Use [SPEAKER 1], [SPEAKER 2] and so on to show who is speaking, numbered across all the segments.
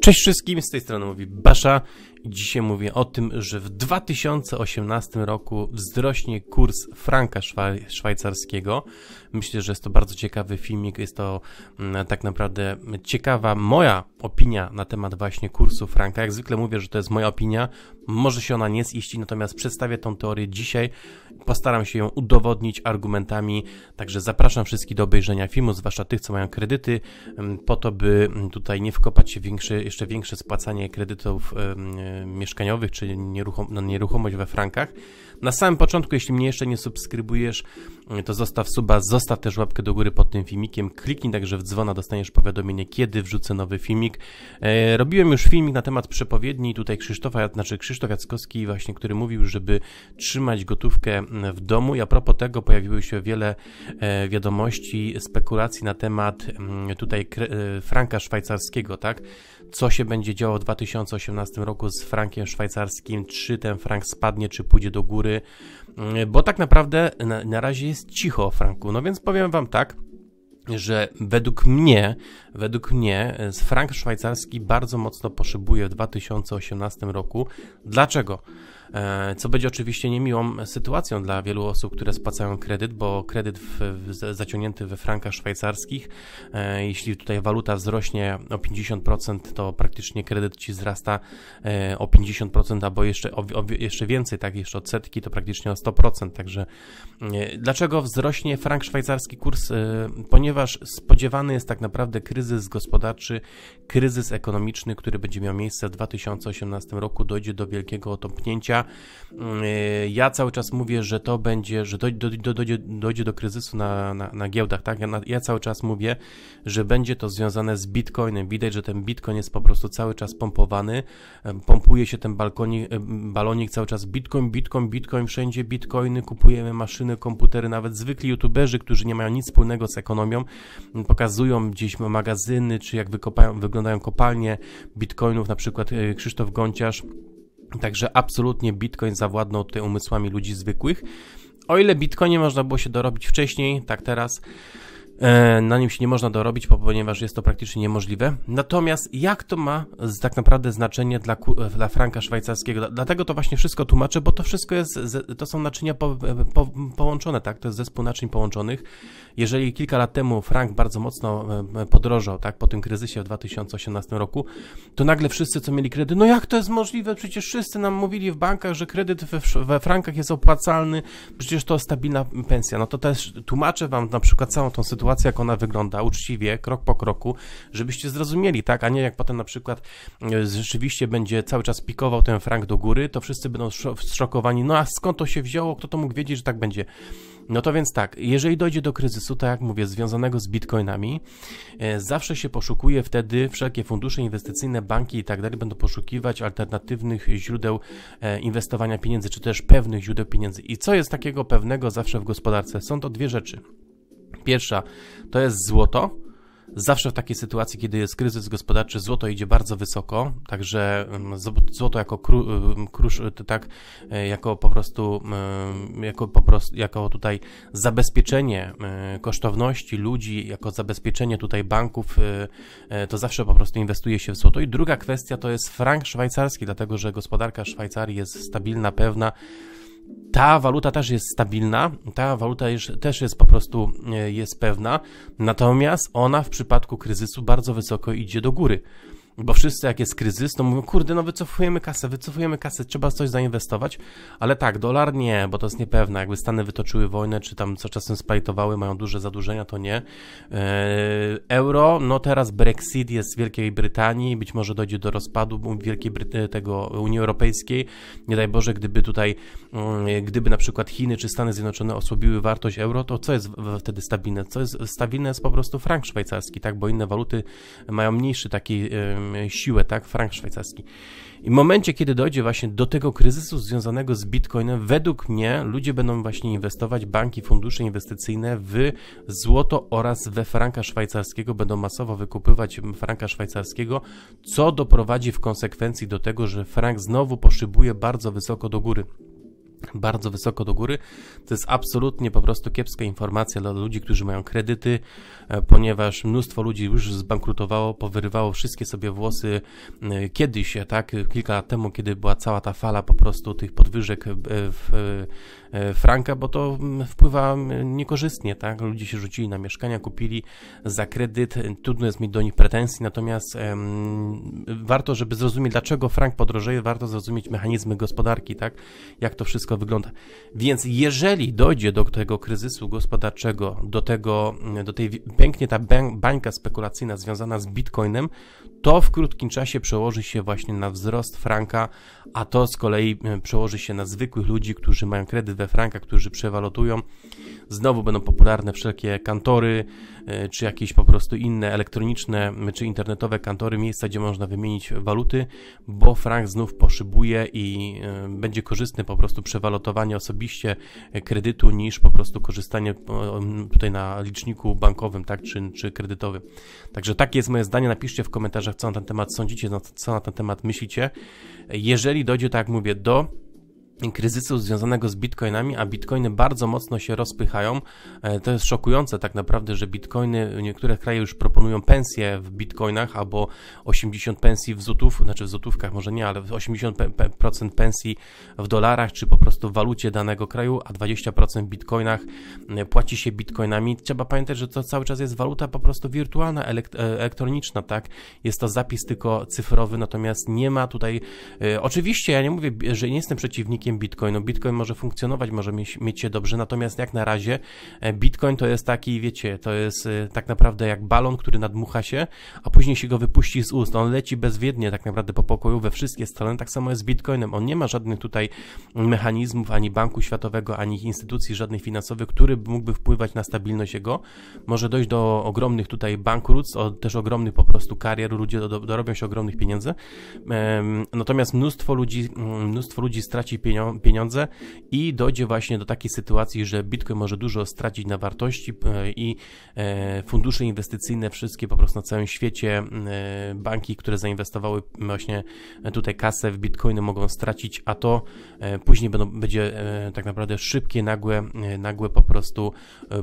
[SPEAKER 1] Cześć wszystkim, z tej strony mówi Basza i dzisiaj mówię o tym, że w 2018 roku wzrośnie kurs franka szwajcarskiego. Myślę, że jest to bardzo ciekawy filmik, jest to mm, tak naprawdę ciekawa moja opinia na temat właśnie kursu Franka. Jak zwykle mówię, że to jest moja opinia, może się ona nie ziścić, natomiast przedstawię tą teorię dzisiaj. Postaram się ją udowodnić argumentami, także zapraszam wszystkich do obejrzenia filmu, zwłaszcza tych, co mają kredyty, po to, by tutaj nie wkopać się większe, jeszcze większe spłacanie kredytów mieszkaniowych czy nieruchom, na no, nieruchomość we frankach. Na samym początku, jeśli mnie jeszcze nie subskrybujesz, to zostaw suba, zostaw też łapkę do góry pod tym filmikiem, kliknij także w dzwona, dostaniesz powiadomienie, kiedy wrzucę nowy filmik filmik. E, robiłem już filmik na temat przepowiedni tutaj Krzysztofa, znaczy Krzysztof Jackowski właśnie, który mówił, żeby trzymać gotówkę w domu i a propos tego pojawiły się wiele e, wiadomości, spekulacji na temat tutaj e, franka szwajcarskiego, tak? Co się będzie działo w 2018 roku z frankiem szwajcarskim, czy ten frank spadnie, czy pójdzie do góry, bo tak naprawdę na, na razie jest cicho o franku. No więc powiem wam tak, że według mnie, według mnie e, frank szwajcarski bardzo mocno poszybuje w 2018 roku. Dlaczego? E, co będzie oczywiście niemiłą sytuacją dla wielu osób, które spłacają kredyt, bo kredyt w, w, zaciągnięty we frankach szwajcarskich, e, jeśli tutaj waluta wzrośnie o 50%, to praktycznie kredyt ci wzrasta e, o 50% albo jeszcze, o, o, jeszcze więcej, tak, jeszcze odsetki, to praktycznie o 100%. Także dlaczego wzrośnie frank szwajcarski kurs? Ponieważ spodziewany jest tak naprawdę kryzys gospodarczy, kryzys ekonomiczny, który będzie miał miejsce w 2018 roku, dojdzie do wielkiego otopnięcia. Mm, y, ja cały czas mówię, że to będzie, że dojdzie, dojdzie, dojdzie do kryzysu na, na, na giełdach, tak? Ja, na, ja, cały czas mówię, że będzie to związane z bitcoinem. Widać, że ten bitcoin jest po prostu cały czas pompowany. Pompuje się ten balonik cały czas bitcoin, bitcoin, bitcoin, wszędzie bitcoiny, kupujemy maszyny, komputery, nawet zwykli youtuberzy, którzy nie mają nic wspólnego z ekonomią, mm, pokazują gdzieś magazyny, czy jak wyglądają kopalnie bitcoinów, na przykład y, Krzysztof Gonciarz Także absolutnie Bitcoin zawładnął tutaj umysłami ludzi zwykłych. O ile Bitcoinie można było się dorobić wcześniej, tak teraz E, na nim się nie można dorobić, ponieważ jest to praktycznie niemożliwe. Natomiast jak to ma tak naprawdę znaczenie dla, dla franka szwajcarskiego? Dlatego to właśnie wszystko tłumaczę, bo to wszystko jest, to są naczynia po, po, połączone, tak? To jest zespół naczyń połączonych. Jeżeli kilka lat temu frank bardzo mocno e, podrożał, tak? Po tym kryzysie w 2018 roku, to nagle wszyscy, co mieli kredyt, no jak to jest możliwe? Przecież wszyscy nam mówili w bankach, że kredyt we, we frankach jest opłacalny, przecież to stabilna pensja. No to też tłumaczę wam na przykład całą tą sytuację, sytuacja, jak ona wygląda, uczciwie, krok po kroku, żebyście zrozumieli, tak, a nie jak potem na przykład e, rzeczywiście będzie cały czas pikował ten frank do góry, to wszyscy będą zszokowani, no a skąd to się wzięło, kto to mógł wiedzieć, że tak będzie. No to więc tak, jeżeli dojdzie do kryzysu, tak jak mówię, związanego z bitcoinami, e, zawsze się poszukuje wtedy, wszelkie fundusze inwestycyjne, banki i tak dalej będą poszukiwać alternatywnych źródeł e, inwestowania pieniędzy, czy też pewnych źródeł pieniędzy. I co jest takiego pewnego zawsze w gospodarce? Są to dwie rzeczy. Pierwsza to jest złoto. Zawsze w takiej sytuacji, kiedy jest kryzys gospodarczy, złoto idzie bardzo wysoko, także złoto jako kru, krusz, e, tak, e, jako po prostu, jako po prostu, jako tutaj zabezpieczenie e, kosztowności ludzi, jako zabezpieczenie tutaj banków, to zawsze po prostu inwestuje się w złoto. I druga kwestia to jest frank szwajcarski, dlatego że gospodarka Szwajcarii jest stabilna, pewna, ta waluta też jest stabilna, ta waluta też jest po prostu e, jest pewna, natomiast ona w przypadku kryzysu bardzo wysoko idzie do góry. Bo wszyscy jak jest kryzys, to mówią, kurde, no wycofujemy kasę, wycofujemy kasę, trzeba coś zainwestować, ale tak, dolar nie, bo to jest niepewne, jakby Stany wytoczyły wojnę, czy tam co czasem spajtowały, mają duże zadłużenia, to nie. Yy, euro, no teraz Brexit jest w Wielkiej Brytanii, być może dojdzie do rozpadu Wielkiej Bryty yy, tego Unii Europejskiej, nie daj Boże, gdyby tutaj, yy, gdyby na przykład Chiny czy Stany Zjednoczone osłabiły wartość euro, to co jest wtedy stabilne? Co jest stabilne jest po prostu frank szwajcarski, tak, bo inne waluty mają mniejszy taki E, siłę, tak? Frank szwajcarski. I w momencie, kiedy dojdzie właśnie do tego kryzysu związanego z bitcoinem, według mnie ludzie będą właśnie inwestować, banki, fundusze inwestycyjne w złoto oraz we franka szwajcarskiego, będą masowo wykupywać franka szwajcarskiego, co doprowadzi w konsekwencji do tego, że frank znowu poszybuje bardzo wysoko do góry bardzo wysoko do góry. To jest absolutnie po prostu kiepska informacja dla ludzi, którzy mają kredyty, e, ponieważ mnóstwo ludzi już zbankrutowało, powyrywało wszystkie sobie włosy e, kiedyś, e, tak, kilka lat temu, kiedy była cała ta fala po prostu tych podwyżek w franka, bo to mm, wpływa mm, niekorzystnie, tak? Ludzie się rzucili na mieszkania, kupili za kredyt, trudno jest mieć do nich pretensji, natomiast em, warto, żeby zrozumieć, dlaczego frank podrożeje, warto zrozumieć mechanizmy gospodarki, tak? Jak to wszystko wszystko wygląda. Więc jeżeli dojdzie do tego kryzysu gospodarczego, do, tego, do tej, pęknie ta bańka spekulacyjna związana z bitcoinem, to w krótkim czasie przełoży się właśnie na wzrost franka, a to z kolei e, przełoży się na zwykłych ludzi, którzy mają kredyt we franka, którzy przewalutują. Znowu będą popularne wszelkie kantory, e, czy jakieś po prostu inne elektroniczne, czy internetowe kantory, miejsca, gdzie można wymienić waluty, bo frank znów poszybuje i e, będzie korzystny po prostu przewalutowanie osobiście kredytu niż po prostu korzystanie tutaj na liczniku bankowym, tak, czy, czy kredytowym. Także takie jest moje zdanie, napiszcie w komentarzach komentarzach, co na ten temat sądzicie, no co na ten temat myślicie. Jeżeli dojdzie, tak jak mówię, do kryzysu związanego z bitcoinami, a bitcoiny bardzo mocno się rozpychają. E, to jest szokujące tak naprawdę, że bitcoiny, niektóre kraje już proponują pensje w bitcoinach albo 80 pensji w złotów, znaczy w złotówkach może nie, ale 80% pensji w dolarach czy po prostu w walucie danego kraju, a 20% w bitcoinach e, płaci się bitcoinami. Trzeba pamiętać, że to cały czas jest waluta po prostu wirtualna, e, elektroniczna, tak? Jest to zapis tylko cyfrowy, natomiast nie ma tutaj, oczywiście ja nie mówię, że nie jestem przeciwnikiem Bitcoin, no Bitcoin może funkcjonować, może mieć, mieć się dobrze, natomiast jak na razie e, Bitcoin to jest taki, wiecie, to jest e, tak naprawdę jak balon, który nadmucha się, a później się go wypuści z ust. On leci bezwiednie tak naprawdę po pokoju we wszystkie strony, tak samo jest z Bitcoinem. On nie ma żadnych tutaj mechanizmów ani Banku Światowego, ani instytucji żadnych finansowych, który mógłby wpływać na stabilność jego. Może dojść do ogromnych tutaj bankructw, też ogromnych po prostu karier, ludzie dorobią się ogromnych pieniędzy. Natomiast mnóstwo ludzi, mm, mnóstwo ludzi straci pieniądze, pieniądze i dojdzie właśnie do takiej sytuacji, że Bitcoin może dużo stracić na wartości i e, fundusze inwestycyjne, wszystkie po prostu na całym świecie, e, banki, które zainwestowały właśnie tutaj kasę w Bitcoiny mogą stracić, a to e, później będą, będzie tak naprawdę szybkie, nagłe, nagłe po prostu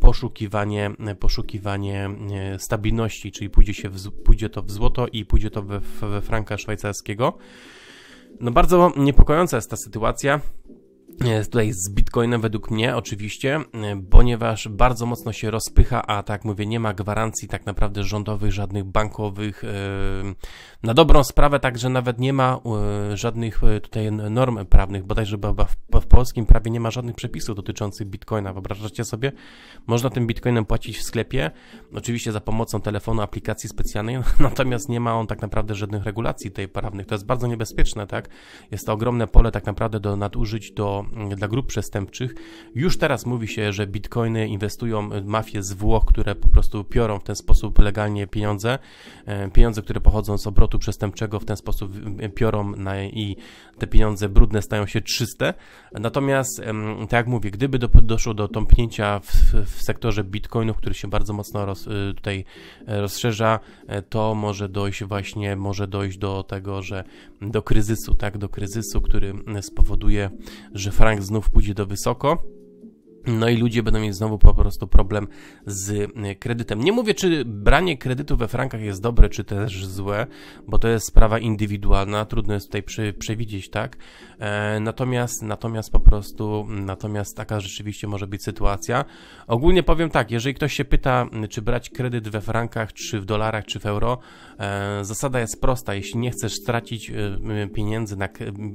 [SPEAKER 1] poszukiwanie, poszukiwanie stabilności, czyli pójdzie, się w, pójdzie to w złoto i pójdzie to we, we franka szwajcarskiego. No bardzo niepokojąca jest ta sytuacja, E, tutaj z Bitcoinem według mnie oczywiście, e, ponieważ bardzo mocno się rozpycha, a tak mówię, nie ma gwarancji tak naprawdę rządowych, żadnych bankowych. E, na dobrą sprawę także nawet nie ma żadnych tutaj norm prawnych, bodajże w polskim prawie nie ma żadnych przepisów dotyczących Bitcoina. Wyobrażacie sobie? Można tym Bitcoinem płacić w sklepie, oczywiście za pomocą telefonu, aplikacji specjalnej, natomiast nie ma on tak naprawdę żadnych regulacji tej prawnych. To jest bardzo niebezpieczne, tak? Jest to ogromne pole tak naprawdę do nadużyć, do dla grup przestępczych. Już teraz mówi się, że bitcoiny inwestują y, mafie z Włoch, które po prostu piorą w ten sposób legalnie pieniądze. E, pieniądze, które pochodzą z obrotu przestępczego w ten sposób y, y, piorą na, i te pieniądze brudne stają się czyste. Natomiast, tak jak mówię, gdyby do, doszło do tąpnięcia w, w sektorze bitcoinów, który się bardzo mocno roz, tutaj e, rozszerza, e, to może dojść właśnie, może dojść do tego, że do kryzysu, tak, do kryzysu, który spowoduje, że Frank znów pójdzie do wysoko. No i ludzie będą mieć znowu po prostu problem z y, kredytem. Nie mówię, czy branie kredytu we frankach jest dobre, czy też złe, bo to jest sprawa indywidualna, trudno jest tutaj przewidzieć, tak? E, natomiast, natomiast po prostu, natomiast taka rzeczywiście może być sytuacja. Ogólnie powiem tak, jeżeli ktoś się pyta, czy brać kredyt we frankach, czy w dolarach, czy w euro, e, zasada jest prosta. Jeśli nie chcesz stracić e, pieniędzy, na,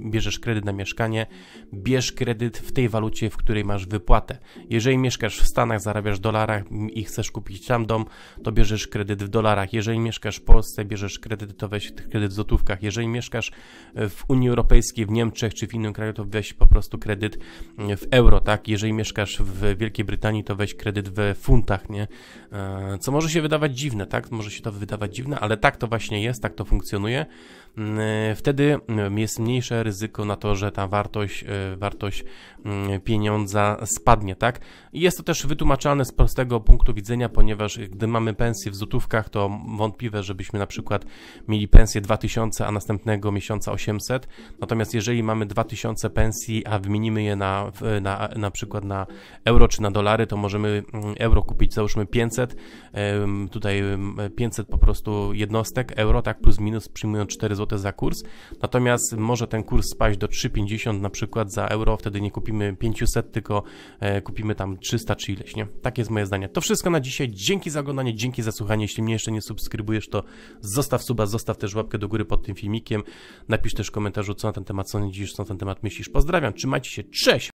[SPEAKER 1] bierzesz kredyt na mieszkanie, bierz kredyt w tej walucie, w której masz wypłatę. Jeżeli mieszkasz w Stanach, zarabiasz w dolarach i chcesz kupić tam dom, to bierzesz kredyt w dolarach. Jeżeli mieszkasz w Polsce, bierzesz kredyt, to weź kredyt w złotówkach. Jeżeli mieszkasz e, w Unii Europejskiej, w Niemczech czy w innym kraju, to weź po prostu kredyt e, w euro, tak? Jeżeli mieszkasz w Wielkiej Brytanii, to weź kredyt w funtach, nie? E, co może się wydawać dziwne, tak? Może się to wydawać dziwne, ale tak to właśnie jest, tak to funkcjonuje. Mm, wtedy mm, jest mniejsze ryzyko na to, że ta wartość, wartość mm, pieniądza spadnie dokładnie tak. I jest to też wytłumaczalne z prostego punktu widzenia, ponieważ gdy mamy pensję w złotówkach, to wątpliwe, żebyśmy na przykład mieli pensję 2000, a następnego miesiąca 800. Natomiast jeżeli mamy 2000 pensji, a wymienimy je na, na, na przykład na euro czy na dolary, to możemy mm, euro kupić załóżmy 500, tutaj 500 po prostu jednostek euro, tak plus minus przyjmując 4 zł za kurs. Natomiast może ten kurs spaść do 3,50 na przykład za euro, wtedy nie kupimy 500, tylko e, kupimy tam 300 czy ileś, nie? Takie jest moje zdanie. To wszystko na dzisiaj. Dzięki za oglądanie, dzięki za słuchanie. Jeśli mnie jeszcze nie subskrybujesz, to zostaw suba, zostaw też łapkę do góry pod tym filmikiem. Napisz też w komentarzu, co na ten temat sądzisz, co na ten temat myślisz. Pozdrawiam, trzymajcie się, cześć!